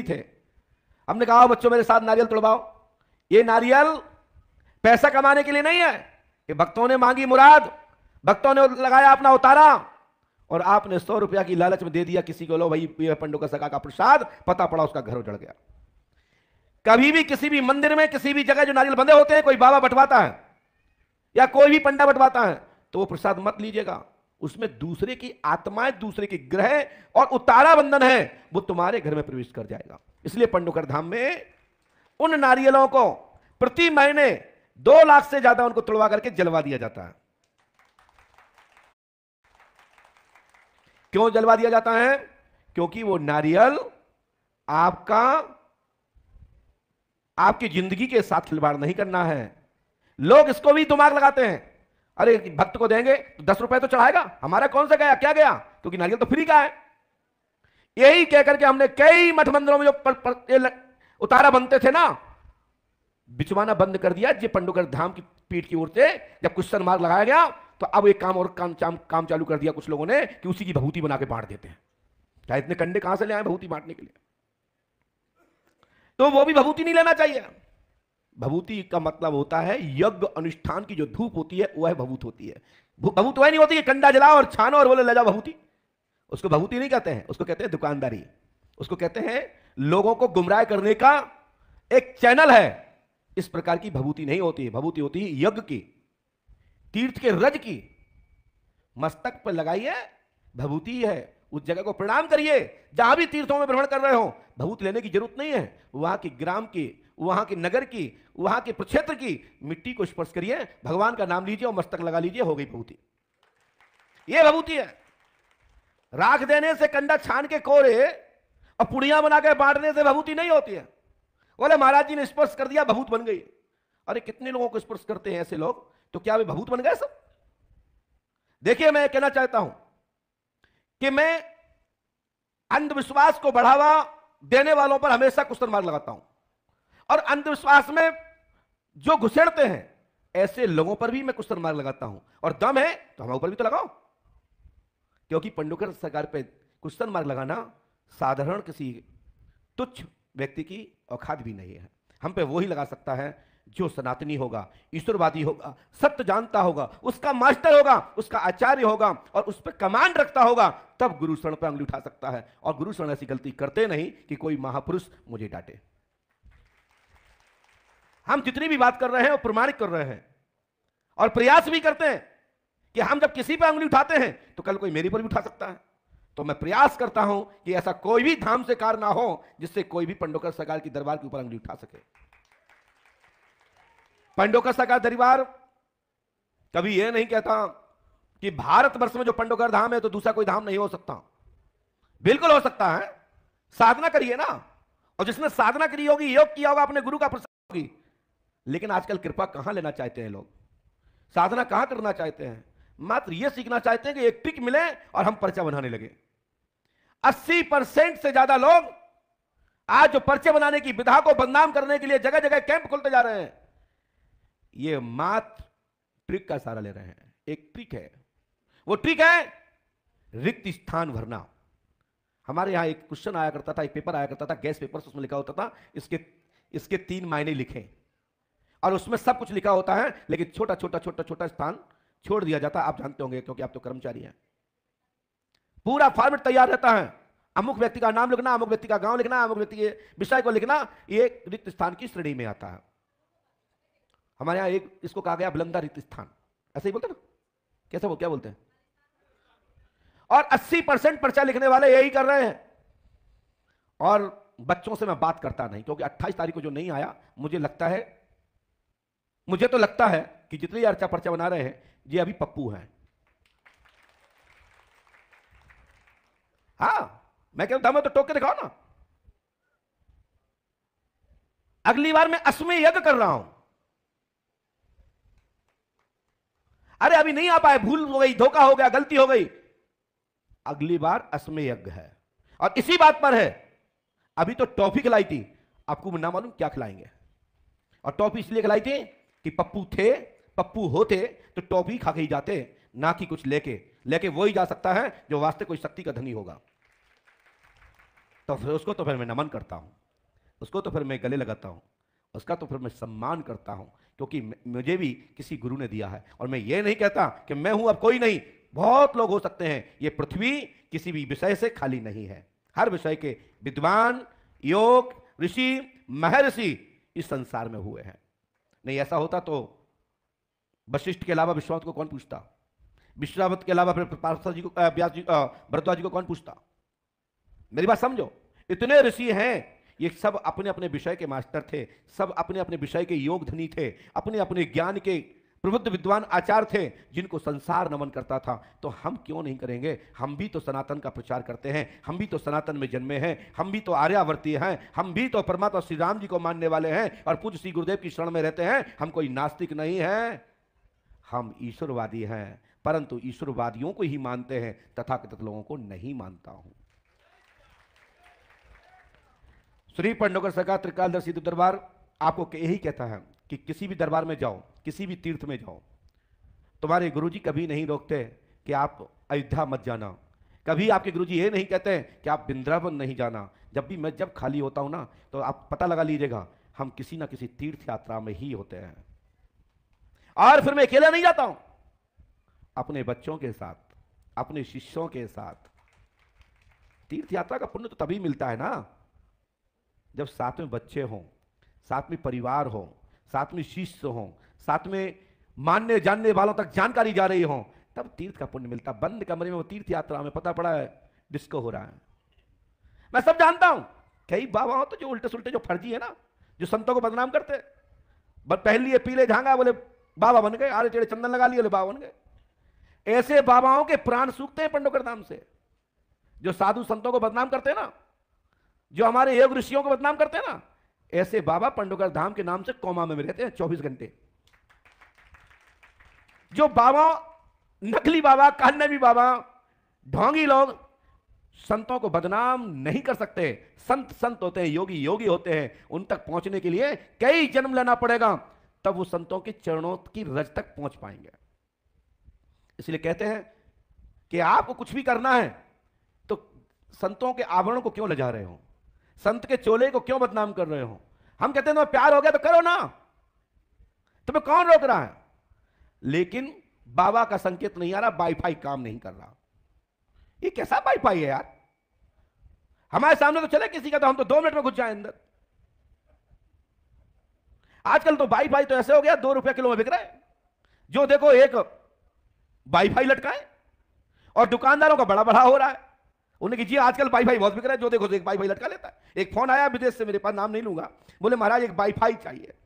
व्यक्ति थे हमने कहा बच्चों मेरे साथ नारियल तोड़वाओ ये नारियल पैसा कमाने के लिए नहीं है ये भक्तों ने मांगी मुराद भक्तों ने लगाया अपना उतारा और आपने सौ रुपया की लालच में दे दिया किसी को लो भाई पंडो का सका का प्रसाद पता पड़ा उसका घर उजड़ गया कभी भी किसी भी मंदिर में किसी भी जगह जो नारियल बंधे होते हैं कोई बाबा बटवाता है या कोई भी पंडा बटवाता है तो वो प्रसाद मत लीजिएगा उसमें दूसरे की आत्माएं दूसरे के ग्रह और उतारा बंधन है वो तुम्हारे घर में प्रवेश कर जाएगा इसलिए पंडुकर धाम में उन नारियलों को प्रति महीने दो लाख से ज्यादा उनको तुड़वा करके जलवा दिया जाता है क्यों जलवा दिया जाता है क्योंकि वो नारियल आपका आपकी जिंदगी के साथ खिलवाड़ नहीं करना है लोग इसको भी दिमाग लगाते हैं अरे भक्त को देंगे तो दस रुपए तो चढ़ाएगा हमारा कौन सा गया क्या गया क्योंकि नारियल तो फ्री का है यही कह करके हमने कई मठ मंदिरों में जो पर, पर, उतारा बनते थे ना बिछवाना बंद कर दिया जी पंडुकर धाम की पीठ की ओर से जब क्वेश्चन मार्ग लगाया गया तो अब एक काम और काम चाम, काम चालू कर दिया कुछ लोगों ने कि उसी की भभूति बना के बांट देते हैं चाहे इतने कंडे कहां से ले आए भभूति बांटने के लिए तो वो भी बहुति नहीं लेना चाहिए भभूति का मतलब होता है यज्ञ अनुष्ठान की जो धूप होती है वह भभूत होती है भभूत वह नहीं होती कि कंडा जलाओ और छानो और बोले ले जाओ भभूति उसको भभूति नहीं कहते हैं उसको कहते हैं दुकानदारी उसको कहते हैं लोगों को गुमराह करने का एक चैनल है इस प्रकार की भभूति नहीं होती है भभूति होती है यज्ञ की तीर्थ के रज की मस्तक पर लगाइए भभूति है उस जगह को प्रणाम करिए जहां भी तीर्थों में भ्रमण कर रहे हो भभूत लेने की जरूरत नहीं है वहां की ग्राम की वहां के नगर की वहां के प्रक्षेत्र की मिट्टी को स्पर्श करिए भगवान का नाम लीजिए और मस्तक लगा लीजिए हो गई भभूति ये भभूति है राख देने से कंडा छान के कोरे और पुड़िया बनाकर बांटने से भभूति नहीं होती है बोले महाराज जी ने स्पर्श कर दिया भभूत बन गई अरे कितने लोगों को स्पर्श करते हैं ऐसे लोग तो क्या वे भभूत बन गए सब देखिए मैं कहना चाहता हूं कि मैं अंधविश्वास को बढ़ावा देने वालों पर हमेशा क्वेश्चन मार लगाता हूं और अंधविश्वास में जो घुसेड़ते हैं ऐसे लोगों पर भी मैं कुछ मार्ग लगाता हूं और दम है तो हमारे ऊपर भी तो लगाओ क्योंकि पंडुकर सरकार पे कुछ मार्ग लगाना साधारण किसी तुच्छ व्यक्ति की औखाद भी नहीं है हम पे वो ही लगा सकता है जो सनातनी होगा ईश्वरवादी होगा सत्य जानता होगा उसका मास्टर होगा उसका आचार्य होगा और उस पर कमांड रखता होगा तब गुरु शरण पर अंगली उठा सकता है और गुरु शरण ऐसी गलती करते नहीं कि कोई महापुरुष मुझे डांटे हम जितनी भी बात कर रहे हैं वो प्रमाणित कर रहे हैं और प्रयास भी करते हैं कि हम जब किसी पर उंगली उठाते हैं तो कल कोई मेरी पर भी उठा सकता है तो मैं प्रयास करता हूं कि ऐसा कोई भी धाम से कार ना हो जिससे कोई भी पंडोकर सरकार की दरबार के ऊपर उंगली उठा सके पंडोकर सरकार दरबार कभी यह नहीं कहता कि भारतवर्ष में जो पंडोकर धाम है तो दूसरा कोई धाम नहीं हो सकता बिल्कुल हो सकता है साधना करिए ना और जिसने साधना करी होगी योग किया होगा अपने गुरु का प्रसाद होगी लेकिन आजकल कृपा कहां लेना चाहते हैं लोग साधना कहां करना चाहते हैं मात्र यह सीखना चाहते हैं कि एक टिक मिले और हम पर्चा बनाने लगे 80 परसेंट से ज्यादा लोग आज जो पर्चे बनाने की विधा को बदनाम करने के लिए जगह जगह कैंप खोलते जा रहे हैं ये मात्र ट्रिक का सहारा ले रहे हैं एक ट्रिक है वो ट्रिक है रिक्त स्थान भरना हमारे यहां एक क्वेश्चन आया करता था एक पेपर आया करता था गैस पेपर उसमें लिखा होता था इसके इसके तीन मायने लिखें और उसमें सब कुछ लिखा होता है लेकिन छोटा छोटा छोटा छोटा स्थान छोड़ दिया जाता है आप जानते होंगे क्योंकि आप तो कर्मचारी हैं पूरा फॉर्मेट तैयार रहता है अमुक व्यक्ति का नाम लिखना अमुक व्यक्ति का गांव लिखना अमुक व्यक्ति के विषय को लिखना ये रिक्त स्थान की श्रेणी में आता है हमारे यहाँ एक इसको कहा गया बुलंदा रिक्त स्थान ऐसे ही बोलते ना कैसे वो क्या बोलते हैं और 80 परसेंट पर्चा लिखने वाले यही कर रहे हैं और बच्चों से मैं बात करता नहीं क्योंकि अट्ठाईस तारीख को जो नहीं आया मुझे लगता है मुझे तो लगता है कि जितने अर्चा पर्चा बना रहे हैं ये अभी पप्पू हैं हाँ मैं कहता दम तो टोक के दिखाओ ना अगली बार मैं अश्वमें यज्ञ कर रहा हूं अरे अभी नहीं आ पाए भूल हो गई धोखा हो गया गलती हो गई अगली बार अश्वे यज्ञ है और इसी बात पर है अभी तो टॉफी खिलाई थी आपको ना मालूम क्या खिलाएंगे और टॉफी इसलिए खिलाई थी कि पप्पू थे पप्पू होते तो टॉपी खा के ही जाते ना कि कुछ लेके लेके वो ही जा सकता है जो वास्ते कोई शक्ति का धनी होगा तो फिर उसको तो फिर मैं नमन करता हूँ उसको तो फिर मैं गले लगाता हूँ उसका तो फिर मैं सम्मान करता हूँ क्योंकि मुझे भी किसी गुरु ने दिया है और मैं ये नहीं कहता कि मैं हूँ अब कोई नहीं बहुत लोग हो सकते हैं ये पृथ्वी किसी भी विषय से खाली नहीं है हर विषय के विद्वान योग ऋषि महर्षि इस संसार में हुए हैं नहीं ऐसा होता तो वशिष्ठ के अलावा विश्वास को कौन पूछता विश्वावत के अलावा पार्था जी को ब्यास जी भरद्वाज जी को कौन पूछता मेरी बात समझो इतने ऋषि हैं ये सब अपने अपने विषय के मास्टर थे सब अपने अपने विषय के योग धनी थे अपने अपने ज्ञान के प्रबुद्ध विद्वान आचार्य थे जिनको संसार नमन करता था तो हम क्यों नहीं करेंगे हम भी तो सनातन का प्रचार करते हैं हम भी तो सनातन में जन्मे हैं हम भी तो आर्यावर्ती हैं हम भी तो परमात्मा श्री राम जी को मानने वाले हैं और पूज्य श्री गुरुदेव की शरण में रहते हैं हम कोई नास्तिक नहीं है हम ईश्वरवादी हैं परंतु ईश्वरवादियों को ही मानते हैं तथाकथित लोगों को नहीं मानता हूं श्री पंडोकर सरकार त्रिकालदर्शी दरबार आपको यही कहता है कि किसी भी दरबार में जाओ किसी भी तीर्थ में जाओ तुम्हारे गुरुजी कभी नहीं रोकते कि आप अयोध्या मत जाना कभी आपके गुरुजी ये नहीं कहते हैं कि आप वृंदावन नहीं जाना जब भी मैं जब खाली होता हूँ ना तो आप पता लगा लीजिएगा हम किसी ना किसी तीर्थ यात्रा में ही होते हैं और फिर मैं अकेला नहीं जाता हूं अपने बच्चों के साथ अपने शिष्यों के साथ तीर्थ यात्रा का पुण्य तो तभी मिलता है ना जब साथ में बच्चे हों साथ में परिवार हो साथ में शिष्य हों साथ में मानने जानने वालों तक जानकारी जा रही हो तब तीर्थ का पुण्य मिलता बंद कमरे में वो तीर्थ यात्रा में पता पड़ा है डिस्को हो रहा है मैं सब जानता हूं कई बाबा हो तो जो उल्टे सुलटे जो फर्जी है ना जो संतों को बदनाम करते पहन लिए पीले झांगा बोले बाबा बन गए आरे चेड़े चंदन लगा लिए बोले बाबा बन गए ऐसे बाबाओं के प्राण सूखते हैं पंडोकर धाम से जो साधु संतों को बदनाम करते हैं ना जो हमारे योग ऋषियों को बदनाम करते हैं ना ऐसे बाबा पंडोकर धाम के नाम से कोमा में, रहते हैं चौबीस घंटे जो बाबा नकली बाबा कानवी बाबा ढोंगी लोग संतों को बदनाम नहीं कर सकते संत संत होते हैं योगी योगी होते हैं उन तक पहुंचने के लिए कई जन्म लेना पड़ेगा तब वो संतों के चरणों की रज तक पहुंच पाएंगे इसलिए कहते हैं कि आपको कुछ भी करना है तो संतों के आवरण को क्यों ले जा रहे हो संत के चोले को क्यों बदनाम कर रहे हो हम कहते हैं तुम्हें प्यार हो गया तो करो ना तुम्हें कौन रोक रहा है लेकिन बाबा का संकेत नहीं आ रहा वाईफाई काम नहीं कर रहा ये कैसा वाईफाई है यार हमारे सामने तो चले किसी का तो हम तो दो मिनट में घुस जाए अंदर आजकल तो वाईफाई तो ऐसे हो गया दो रुपया किलो में बिक रहा है जो देखो एक वाईफाई लटकाए और दुकानदारों का बड़ा बड़ा हो रहा है उन्होंने कहा जी आजकल वाईफाई बहुत बिक रहा है जो देखो तो एक वाईफाई लटका लेता है एक फोन आया विदेश से मेरे पास नाम नहीं लूंगा बोले महाराज एक वाईफाई चाहिए